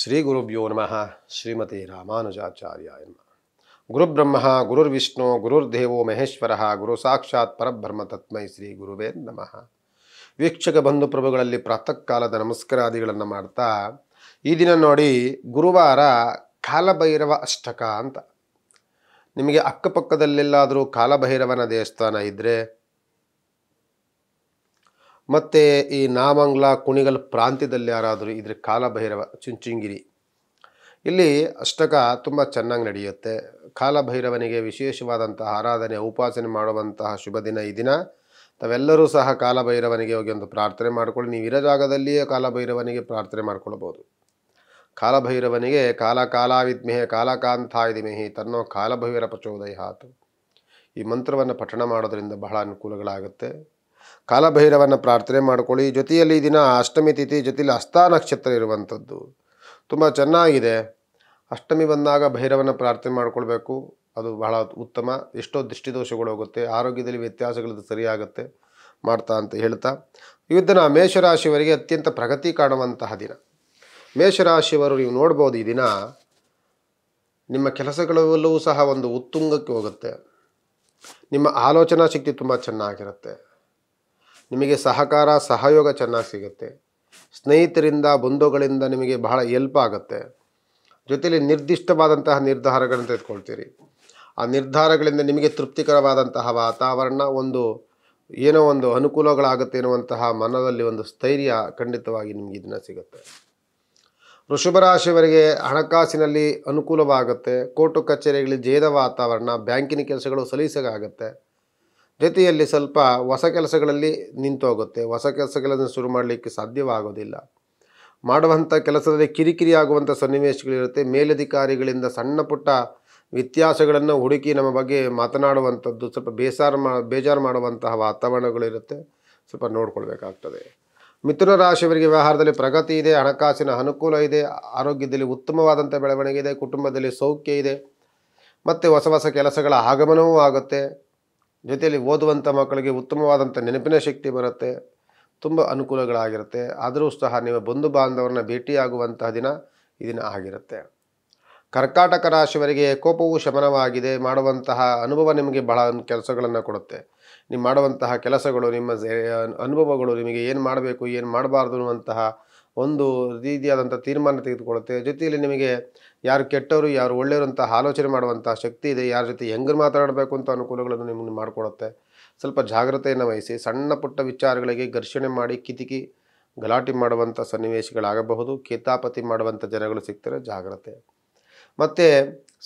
ಶ್ರೀ ಗುರುಭ್ಯೋ ನಮಃ ಶ್ರೀಮತಿ ರಾಮಾನುಜಾಚಾರ್ಯ ಎಂಬ ಗುರುಬ್ರಹ್ಮ ಗುರುರ್ವಿಷ್ಣು ಗುರುರ್ದೇವೋ ಮಹೇಶ್ವರ ಗುರು ಸಾಕ್ಷಾತ್ ಪರಬ್ರಹ್ಮ ತತ್ಮೈ ಶ್ರೀ ಗುರುವೇ ನಮಃ ವೀಕ್ಷಕ ಬಂಧು ಪ್ರಭುಗಳಲ್ಲಿ ಪ್ರಾತಃ ಕಾಲದ ನಮಸ್ಕಾರಾದಿಗಳನ್ನು ಮಾಡ್ತಾ ಈ ದಿನ ನೋಡಿ ಗುರುವಾರ ಕಾಲಭೈರವ ಅಷ್ಟಕ ಅಂತ ನಿಮಗೆ ಅಕ್ಕಪಕ್ಕದಲ್ಲೆಲ್ಲಾದರೂ ಕಾಲಭೈರವನ ದೇವಸ್ಥಾನ ಇದ್ದರೆ ಮತ್ತು ಈ ನಾಮಂಗ್ಲ ಕುಣಿಗಲ್ ಪ್ರಾಂತ್ಯದಲ್ಲಿ ಯಾರಾದರೂ ಇದ್ರ ಕಾಲಭೈರವ ಚುಂಚುಂಗಿರಿ ಇಲ್ಲಿ ಅಷ್ಟಕ ತುಂಬ ಚೆನ್ನಾಗಿ ನಡೆಯುತ್ತೆ ಕಾಲಭೈರವನಿಗೆ ವಿಶೇಷವಾದಂತಹ ಆರಾಧನೆ ಉಪಾಸನೆ ಮಾಡುವಂತಹ ಶುಭ ದಿನ ಈ ದಿನ ತಾವೆಲ್ಲರೂ ಸಹ ಕಾಲಭೈರವನಿಗೆ ಹೋಗಿ ಒಂದು ಪ್ರಾರ್ಥನೆ ಮಾಡಿಕೊಳ್ಳಿ ನೀವಿರ ಜಾಗದಲ್ಲಿಯೇ ಕಾಲಭೈರವನಿಗೆ ಪ್ರಾರ್ಥನೆ ಮಾಡ್ಕೊಳ್ಬೋದು ಕಾಲಭೈರವನಿಗೆ ಕಾಲ ಕಾಲಾವಿದ್ಮೆಹೆ ಕಾಲಕಾಂಥಾಯ ತನ್ನೋ ಕಾಲಭೈರ ಪ್ರಚೋದಯ ಹಾತು ಈ ಮಂತ್ರವನ್ನು ಪಠಣ ಮಾಡೋದರಿಂದ ಬಹಳ ಅನುಕೂಲಗಳಾಗುತ್ತೆ ಕಾಲಭೈರವನ್ನು ಪ್ರಾರ್ಥನೆ ಮಾಡ್ಕೊಳ್ಳಿ ಜೊತೆಯಲ್ಲಿ ಈ ದಿನ ಅಷ್ಟಮಿ ತಿಥಿ ಜೊತೆಯಲ್ಲಿ ಅಸ್ತಾನಕ್ಷತ್ರ ನಕ್ಷತ್ರ ಇರುವಂಥದ್ದು ತುಂಬ ಚೆನ್ನಾಗಿದೆ ಅಷ್ಟಮಿ ಬಂದಾಗ ಭೈರವನ ಪ್ರಾರ್ಥನೆ ಮಾಡಿಕೊಳ್ಬೇಕು ಅದು ಬಹಳ ಉತ್ತಮ ಎಷ್ಟೋ ದೃಷ್ಟಿದೋಷಗಳು ಹೋಗುತ್ತೆ ಆರೋಗ್ಯದಲ್ಲಿ ವ್ಯತ್ಯಾಸಗಳದ್ದು ಸರಿಯಾಗುತ್ತೆ ಮಾಡ್ತಾ ಅಂತ ಹೇಳ್ತಾ ಇವತ್ತಿನ ಮೇಷರಾಶಿಯವರಿಗೆ ಅತ್ಯಂತ ಪ್ರಗತಿ ಕಾಣುವಂತಹ ದಿನ ಮೇಷರಾಶಿಯವರು ನೀವು ನೋಡ್ಬೋದು ಈ ದಿನ ನಿಮ್ಮ ಕೆಲಸಗಳಲ್ಲೂ ಸಹ ಒಂದು ಉತ್ತುಂಗಕ್ಕೆ ಹೋಗುತ್ತೆ ನಿಮ್ಮ ಆಲೋಚನಾ ಶಕ್ತಿ ತುಂಬ ಚೆನ್ನಾಗಿರುತ್ತೆ ನಿಮಗೆ ಸಹಕಾರ ಸಹಯೋಗ ಚೆನ್ನಾಗಿ ಸಿಗುತ್ತೆ ಸ್ನೇಹಿತರಿಂದ ಬಂಧುಗಳಿಂದ ನಿಮಗೆ ಬಹಳ ಎಲ್ಪ್ ಆಗುತ್ತೆ ಜೊತೆಯಲ್ಲಿ ನಿರ್ದಿಷ್ಟವಾದಂತಹ ನಿರ್ಧಾರಗಳನ್ನು ತೆಗೆದುಕೊಳ್ತೀರಿ ಆ ನಿರ್ಧಾರಗಳಿಂದ ನಿಮಗೆ ತೃಪ್ತಿಕರವಾದಂತಹ ವಾತಾವರಣ ಒಂದು ಏನೋ ಒಂದು ಅನುಕೂಲಗಳಾಗುತ್ತೆ ಎನ್ನುವಂತಹ ಮನದಲ್ಲಿ ಒಂದು ಸ್ಥೈರ್ಯ ಖಂಡಿತವಾಗಿ ನಿಮಗೆ ಇದನ್ನು ಸಿಗುತ್ತೆ ವೃಷಭ ರಾಶಿಯವರಿಗೆ ಹಣಕಾಸಿನಲ್ಲಿ ಅನುಕೂಲವಾಗುತ್ತೆ ಕೋರ್ಟು ಕಚೇರಿಗಳಲ್ಲಿ ಜಯದ ವಾತಾವರಣ ಬ್ಯಾಂಕಿನ ಕೆಲಸಗಳು ಸಲೀಸಾಗುತ್ತೆ ಜೊತೆಯಲ್ಲಿ ಸ್ವಲ್ಪ ಹೊಸ ಕೆಲಸಗಳಲ್ಲಿ ನಿಂತು ಹೋಗುತ್ತೆ ಹೊಸ ಕೆಲಸಗಳನ್ನು ಶುರು ಮಾಡಲಿಕ್ಕೆ ಸಾಧ್ಯವಾಗೋದಿಲ್ಲ ಮಾಡುವಂಥ ಕೆಲಸದಲ್ಲಿ ಕಿರಿಕಿರಿ ಆಗುವಂಥ ಸನ್ನಿವೇಶಗಳಿರುತ್ತೆ ಮೇಲಧಿಕಾರಿಗಳಿಂದ ಸಣ್ಣ ಪುಟ್ಟ ವ್ಯತ್ಯಾಸಗಳನ್ನು ಹುಡುಕಿ ನಮ್ಮ ಬಗ್ಗೆ ಮಾತನಾಡುವಂಥದ್ದು ಸ್ವಲ್ಪ ಬೇಸಾರ ಮಾ ಬೇಜಾರು ಮಾಡುವಂತಹ ವಾತಾವರಣಗಳಿರುತ್ತೆ ಸ್ವಲ್ಪ ನೋಡ್ಕೊಳ್ಬೇಕಾಗ್ತದೆ ಮಿಥುನ ರಾಶಿಯವರಿಗೆ ವ್ಯವಹಾರದಲ್ಲಿ ಪ್ರಗತಿ ಇದೆ ಹಣಕಾಸಿನ ಅನುಕೂಲ ಇದೆ ಆರೋಗ್ಯದಲ್ಲಿ ಉತ್ತಮವಾದಂಥ ಬೆಳವಣಿಗೆ ಇದೆ ಕುಟುಂಬದಲ್ಲಿ ಸೌಖ್ಯ ಇದೆ ಮತ್ತು ಹೊಸ ಹೊಸ ಕೆಲಸಗಳ ಆಗಮನವೂ ಆಗುತ್ತೆ ಜೊತೆಯಲ್ಲಿ ಓದುವಂಥ ಮಕ್ಕಳಿಗೆ ಉತ್ತಮವಾದಂಥ ನೆನಪಿನ ಶಕ್ತಿ ಬರುತ್ತೆ ತುಂಬ ಅನುಕೂಲಗಳಾಗಿರುತ್ತೆ ಆದರೂ ಸಹ ನೀವು ಬಂಧು ಬಾಂಧವರನ್ನ ಭೇಟಿಯಾಗುವಂತಹ ದಿನ ಈ ದಿನ ಆಗಿರುತ್ತೆ ಕರ್ಕಾಟಕ ರಾಶಿಯವರಿಗೆ ಕೋಪವು ಶಮನವಾಗಿದೆ ಮಾಡುವಂತಹ ಅನುಭವ ನಿಮಗೆ ಬಹಳ ಕೆಲಸಗಳನ್ನು ಕೊಡುತ್ತೆ ನೀವು ಮಾಡುವಂತಹ ಕೆಲಸಗಳು ನಿಮ್ಮ ಅನುಭವಗಳು ನಿಮಗೆ ಏನು ಮಾಡಬೇಕು ಏನು ಮಾಡಬಾರ್ದು ಅನ್ನುವಂತಹ ಒಂದು ರೀತಿಯಾದಂಥ ತೀರ್ಮಾನ ತೆಗೆದುಕೊಳ್ಳುತ್ತೆ ಜೊತೆಯಲ್ಲಿ ನಿಮಗೆ ಯಾರು ಕೆಟ್ಟವರು ಯಾರು ಒಳ್ಳೆಯವರು ಅಂತ ಆಲೋಚನೆ ಮಾಡುವಂಥ ಶಕ್ತಿ ಇದೆ ಯಾರ ಜೊತೆ ಹೆಂಗೆ ಮಾತಾಡಬೇಕು ಅಂತ ಅನುಕೂಲಗಳನ್ನು ನಿಮಗೆ ಮಾಡಿಕೊಡುತ್ತೆ ಸ್ವಲ್ಪ ಜಾಗ್ರತೆಯನ್ನು ವಹಿಸಿ ಸಣ್ಣ ಪುಟ್ಟ ವಿಚಾರಗಳಿಗೆ ಘರ್ಷಣೆ ಮಾಡಿ ಕಿತಿಕಿ ಗಲಾಟೆ ಮಾಡುವಂಥ ಸನ್ನಿವೇಶಗಳಾಗಬಹುದು ಕಿತಾಪತಿ ಮಾಡುವಂಥ ಜನಗಳು ಸಿಗ್ತಾರೆ ಜಾಗ್ರತೆ ಮತ್ತು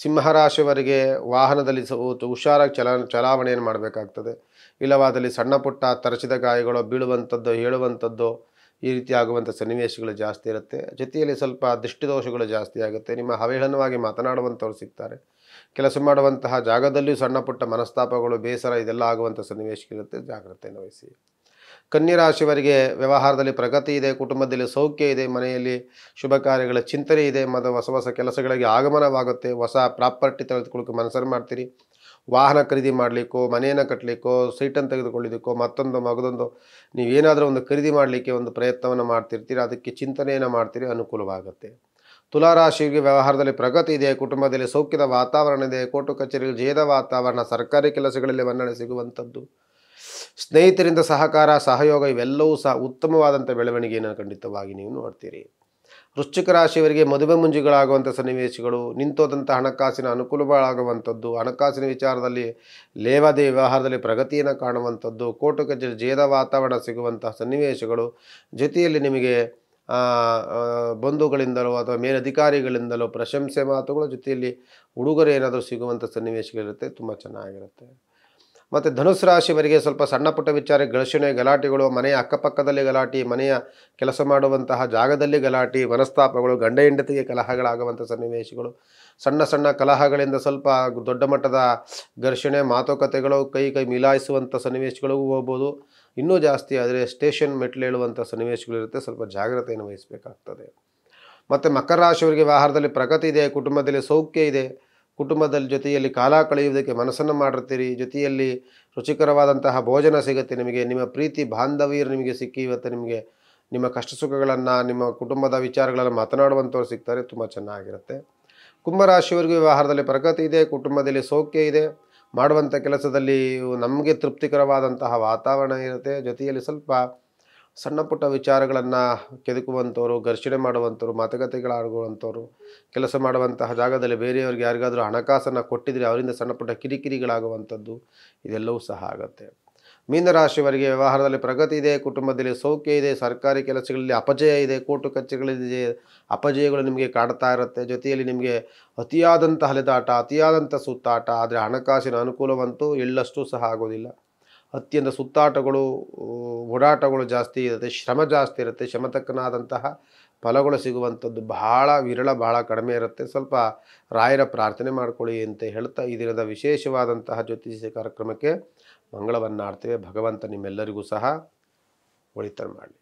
ಸಿಂಹರಾಶಿಯವರಿಗೆ ವಾಹನದಲ್ಲಿ ಹುಷಾರಾಗಿ ಚಲ ಚಲಾವಣೆಯನ್ನು ಮಾಡಬೇಕಾಗ್ತದೆ ಇಲ್ಲವಾದಲ್ಲಿ ಸಣ್ಣ ಪುಟ್ಟ ತರಚಿದ ಗಾಯಗಳು ಬೀಳುವಂಥದ್ದು ಹೇಳುವಂಥದ್ದು ಈ ರೀತಿ ಆಗುವಂಥ ಸನ್ನಿವೇಶಗಳು ಜಾಸ್ತಿ ಇರುತ್ತೆ ಜೊತೆಯಲ್ಲಿ ಸ್ವಲ್ಪ ದೃಷ್ಟಿದೋಷಗಳು ಜಾಸ್ತಿ ಆಗುತ್ತೆ ನಿಮ್ಮ ಹವೇಳನವಾಗಿ ಮಾತನಾಡುವಂಥವ್ರು ಸಿಗ್ತಾರೆ ಕೆಲಸ ಮಾಡುವಂತಹ ಜಾಗದಲ್ಲಿಯೂ ಸಣ್ಣ ಪುಟ್ಟ ಮನಸ್ತಾಪಗಳು ಬೇಸರ ಇದೆಲ್ಲ ಆಗುವಂಥ ಸನ್ನಿವೇಶಗಳಿರುತ್ತೆ ಜಾಗ್ರತೆಯನ್ನು ವಹಿಸಿ ಕನ್ಯರಾಶಿಯವರಿಗೆ ವ್ಯವಹಾರದಲ್ಲಿ ಪ್ರಗತಿ ಇದೆ ಕುಟುಂಬದಲ್ಲಿ ಸೌಖ್ಯ ಇದೆ ಮನೆಯಲ್ಲಿ ಶುಭ ಕಾರ್ಯಗಳ ಚಿಂತನೆ ಇದೆ ಮತ್ತು ಹೊಸ ಹೊಸ ಕೆಲಸಗಳಿಗೆ ಆಗಮನವಾಗುತ್ತೆ ಹೊಸ ಪ್ರಾಪರ್ಟಿ ತೆಗೆದುಕೊಳ್ಳೋಕೆ ಮನಸ್ಸರು ಮಾಡ್ತೀರಿ ವಾಹನ ಖರೀದಿ ಮಾಡಲಿಕ್ಕೋ ಮನೆಯನ್ನು ಕಟ್ಟಲಿಕ್ಕೋ ಸೀಟನ್ನು ತೆಗೆದುಕೊಳ್ಳೋದಕ್ಕೋ ಮತ್ತೊಂದು ಮಗದೊಂದು ನೀವೇನಾದರೂ ಒಂದು ಖರೀದಿ ಮಾಡಲಿಕ್ಕೆ ಒಂದು ಪ್ರಯತ್ನವನ್ನು ಮಾಡ್ತಿರ್ತೀರಿ ಅದಕ್ಕೆ ಚಿಂತನೆಯನ್ನು ಮಾಡ್ತೀರಿ ಅನುಕೂಲವಾಗುತ್ತೆ ತುಲಾರಾಶಿಗೆ ವ್ಯವಹಾರದಲ್ಲಿ ಪ್ರಗತಿ ಇದೆ ಕುಟುಂಬದಲ್ಲಿ ಸೌಖ್ಯದ ವಾತಾವರಣ ಇದೆ ಕೋರ್ಟು ಕಚೇರಿಯಲ್ಲಿ ಜಯದ ವಾತಾವರಣ ಸರ್ಕಾರಿ ಕೆಲಸಗಳಲ್ಲಿ ಮನ್ನಣೆ ಸಿಗುವಂಥದ್ದು ಸ್ನೇಹಿತರಿಂದ ಸಹಕಾರ ಸಹಯೋಗ ಇವೆಲ್ಲವೂ ಸಹ ಉತ್ತಮವಾದಂಥ ಬೆಳವಣಿಗೆಯನ್ನು ಖಂಡಿತವಾಗಿ ನೀವು ನೋಡ್ತೀರಿ ವೃಶ್ಚಿಕ ರಾಶಿಯವರಿಗೆ ಮದುವೆ ಮುಂಜಿಗಳಾಗುವಂಥ ಸನ್ನಿವೇಶಗಳು ನಿಂತೋದಂಥ ಹಣಕಾಸಿನ ಅನುಕೂಲಗಳಾಗುವಂಥದ್ದು ಹಣಕಾಸಿನ ವಿಚಾರದಲ್ಲಿ ಲೇವಾದೇ ವ್ಯವಹಾರದಲ್ಲಿ ಪ್ರಗತಿಯನ್ನು ಕಾಣುವಂಥದ್ದು ಕೋಟು ಕಚೇರಿ ಜೇದ ವಾತಾವರಣ ಸಿಗುವಂತಹ ಸನ್ನಿವೇಶಗಳು ಜೊತೆಯಲ್ಲಿ ನಿಮಗೆ ಬಂಧುಗಳಿಂದಲೋ ಅಥವಾ ಮೇಲಧಿಕಾರಿಗಳಿಂದಲೋ ಪ್ರಶಂಸೆ ಮಾತುಗಳ ಜೊತೆಯಲ್ಲಿ ಉಡುಗೊರೆ ಏನಾದರೂ ಸಿಗುವಂಥ ಸನ್ನಿವೇಶಗಳಿರುತ್ತೆ ತುಂಬ ಚೆನ್ನಾಗಿರುತ್ತೆ ಮತ್ತು ಧನುಸು ರಾಶಿಯವರಿಗೆ ಸ್ವಲ್ಪ ಸಣ್ಣ ಪುಟ್ಟ ವಿಚಾರ ಘರ್ಷಣೆ ಗಲಾಟೆಗಳು ಮನೆಯ ಅಕ್ಕಪಕ್ಕದಲ್ಲಿ ಗಲಾಟೆ ಮನೆಯ ಕೆಲಸ ಮಾಡುವಂತಹ ಜಾಗದಲ್ಲಿ ಗಲಾಟೆ ಮನಸ್ತಾಪಗಳು ಗಂಡ ಹೆಂಡತಿಗೆ ಕಲಹಗಳಾಗುವಂಥ ಸನ್ನಿವೇಶಗಳು ಸಣ್ಣ ಸಣ್ಣ ಕಲಹಗಳಿಂದ ಸ್ವಲ್ಪ ದೊಡ್ಡ ಮಟ್ಟದ ಘರ್ಷಣೆ ಮಾತುಕತೆಗಳು ಕೈ ಕೈ ಮಿಲಾಯಿಸುವಂಥ ಸನ್ನಿವೇಶಗಳಿಗೂ ಹೋಗ್ಬೋದು ಇನ್ನೂ ಜಾಸ್ತಿ ಆದರೆ ಸ್ಟೇಷನ್ ಮೆಟ್ಲೇಳುವಂಥ ಸನ್ನಿವೇಶಗಳಿರುತ್ತೆ ಸ್ವಲ್ಪ ಜಾಗ್ರತೆಯನ್ನು ವಹಿಸಬೇಕಾಗ್ತದೆ ಮತ್ತು ಮಕರ ರಾಶಿಯವರಿಗೆ ವ್ಯವಹಾರದಲ್ಲಿ ಪ್ರಗತಿ ಇದೆ ಕುಟುಂಬದಲ್ಲಿ ಸೌಖ್ಯ ಇದೆ ಕುಟುಂಬದಲ್ಲಿ ಜೊತೆಯಲ್ಲಿ ಕಾಲ ಕಳೆಯುವುದಕ್ಕೆ ಮನಸ್ಸನ್ನು ಮಾಡಿರ್ತೀರಿ ಜೊತೆಯಲ್ಲಿ ರುಚಿಕರವಾದಂತಹ ಭೋಜನ ಸಿಗುತ್ತೆ ನಿಮಗೆ ನಿಮ್ಮ ಪ್ರೀತಿ ಬಾಂಧವ್ಯರು ನಿಮಗೆ ಸಿಕ್ಕಿ ಇವತ್ತು ನಿಮಗೆ ನಿಮ್ಮ ಕಷ್ಟ ಸುಖಗಳನ್ನು ನಿಮ್ಮ ಕುಟುಂಬದ ವಿಚಾರಗಳನ್ನು ಮಾತನಾಡುವಂಥವ್ರು ಸಿಗ್ತಾರೆ ತುಂಬ ಚೆನ್ನಾಗಿರುತ್ತೆ ಕುಂಭರಾಶಿಯವರಿಗೂ ವ್ಯವಹಾರದಲ್ಲಿ ಪ್ರಗತಿ ಇದೆ ಕುಟುಂಬದಲ್ಲಿ ಸೌಖ್ಯ ಇದೆ ಮಾಡುವಂಥ ಕೆಲಸದಲ್ಲಿ ನಮಗೆ ತೃಪ್ತಿಕರವಾದಂತಹ ವಾತಾವರಣ ಇರುತ್ತೆ ಜೊತೆಯಲ್ಲಿ ಸ್ವಲ್ಪ ಸಣ್ಣ ಪುಟ್ಟ ವಿಚಾರಗಳನ್ನು ಕೆದಕುವಂಥವ್ರು ಘರ್ಷಣೆ ಮಾಡುವಂಥವ್ರು ಮಾತುಕತೆಗಳಾಗುವಂಥವ್ರು ಕೆಲಸ ಮಾಡುವಂತಹ ಜಾಗದಲ್ಲಿ ಬೇರೆಯವರಿಗೆ ಯಾರಿಗಾದರೂ ಹಣಕಾಸನ್ನು ಕೊಟ್ಟಿದ್ರೆ ಅವರಿಂದ ಸಣ್ಣ ಪುಟ್ಟ ಕಿರಿಕಿರಿಗಳಾಗುವಂಥದ್ದು ಇದೆಲ್ಲವೂ ಸಹ ಆಗುತ್ತೆ ಮೀನರಾಶಿಯವರಿಗೆ ವ್ಯವಹಾರದಲ್ಲಿ ಪ್ರಗತಿ ಇದೆ ಕುಟುಂಬದಲ್ಲಿ ಸೌಖ್ಯ ಇದೆ ಸರ್ಕಾರಿ ಕೆಲಸಗಳಲ್ಲಿ ಅಪಜಯ ಇದೆ ಕೋರ್ಟು ಕಚೇರಿಗಳಿದೆ ಅಪಜಯಗಳು ನಿಮಗೆ ಕಾಡ್ತಾ ಇರುತ್ತೆ ಜೊತೆಯಲ್ಲಿ ನಿಮಗೆ ಅತಿಯಾದಂಥ ಅಲೆದಾಟ ಅತಿಯಾದಂಥ ಸುತ್ತಾಟ ಆದರೆ ಹಣಕಾಸಿನ ಅನುಕೂಲವಂತೂ ಎಳ್ಳಷ್ಟು ಸಹ ಆಗೋದಿಲ್ಲ ಅತ್ಯಂತ ಸುತ್ತಾಟಗಳು ಓಡಾಟಗಳು ಜಾಸ್ತಿ ಇರುತ್ತೆ ಶ್ರಮ ಜಾಸ್ತಿ ಇರುತ್ತೆ ಶ್ರಮ ಫಲಗಳು ಸಿಗುವಂಥದ್ದು ಬಹಳ ವಿರಳ ಬಹಳ ಕಡಿಮೆ ಇರುತ್ತೆ ಸ್ವಲ್ಪ ರಾಯರ ಪ್ರಾರ್ಥನೆ ಮಾಡಿಕೊಳ್ಳಿ ಅಂತ ಹೇಳ್ತಾ ಈ ದಿನದ ವಿಶೇಷವಾದಂತಹ ಜ್ಯೋತಿಷ್ಯ ಕಾರ್ಯಕ್ರಮಕ್ಕೆ ಮಂಗಳವನ್ನಾಡ್ತೇವೆ ಭಗವಂತ ನಿಮ್ಮೆಲ್ಲರಿಗೂ ಸಹ ಒಳಿತನ ಮಾಡಲಿ